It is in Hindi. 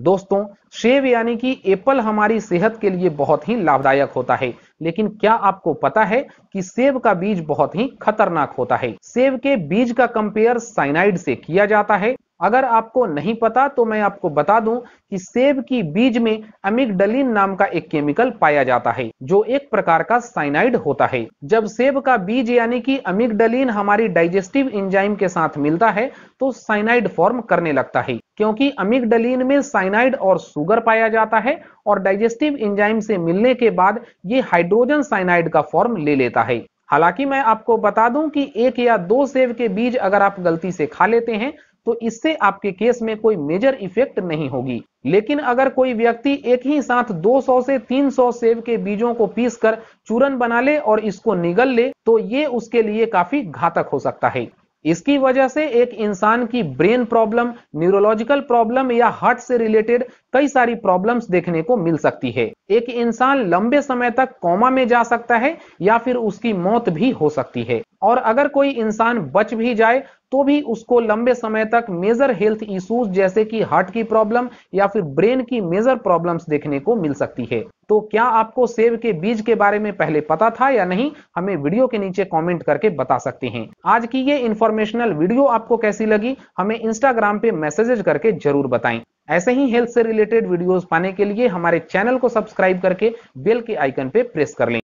दोस्तों सेब यानी कि एप्पल हमारी सेहत के लिए बहुत ही लाभदायक होता है लेकिन क्या आपको पता है कि सेब का बीज बहुत ही खतरनाक होता है सेब के बीज का कंपेयर साइनाइड से किया जाता है अगर आपको नहीं पता तो मैं आपको बता दूं कि सेब की बीज में अमिगडलिन नाम का एक केमिकल पाया जाता है जो एक प्रकार का साइनाइड होता है जब सेब का बीज यानी कि अमिगडलिन हमारी डाइजेस्टिव इंजाइम के साथ मिलता है तो साइनाइड फॉर्म करने लगता है क्योंकि अमिगडलिन में साइनाइड और सुगर पाया जाता है और डाइजेस्टिव इंजाइम से मिलने के बाद ये हाइड्रोजन साइनाइड का फॉर्म ले लेता है हालांकि मैं आपको बता दूं कि एक या दो सेब के बीज अगर आप गलती से खा लेते हैं तो इससे आपके केस में कोई मेजर इफेक्ट नहीं होगी लेकिन अगर कोई व्यक्ति एक ही साथ 200 से 300 सेब के बीजों को पीसकर चूरन बना ले और इसको निगल ले तो ये उसके लिए काफी घातक हो सकता है इसकी वजह से एक इंसान की ब्रेन प्रॉब्लम न्यूरोलॉजिकल प्रॉब्लम या हार्ट से रिलेटेड कई सारी प्रॉब्लम्स देखने को मिल सकती है एक इंसान लंबे समय तक कोमा में जा सकता है या फिर उसकी मौत भी हो सकती है और अगर कोई इंसान बच भी जाए तो भी उसको लंबे समय तक मेजर हेल्थ इश्यूज जैसे कि हार्ट की प्रॉब्लम या फिर ब्रेन की मेजर प्रॉब्लम्स देखने को मिल सकती है तो क्या आपको सेब के बीज के बारे में पहले पता था या नहीं हमें वीडियो के नीचे कमेंट करके बता सकते हैं आज की ये इंफॉर्मेशनल वीडियो आपको कैसी लगी हमें इंस्टाग्राम पे मैसेजेज करके जरूर बताएं ऐसे ही हेल्थ से रिलेटेड वीडियोस पाने के लिए हमारे चैनल को सब्सक्राइब करके बेल के आइकन पे प्रेस कर लें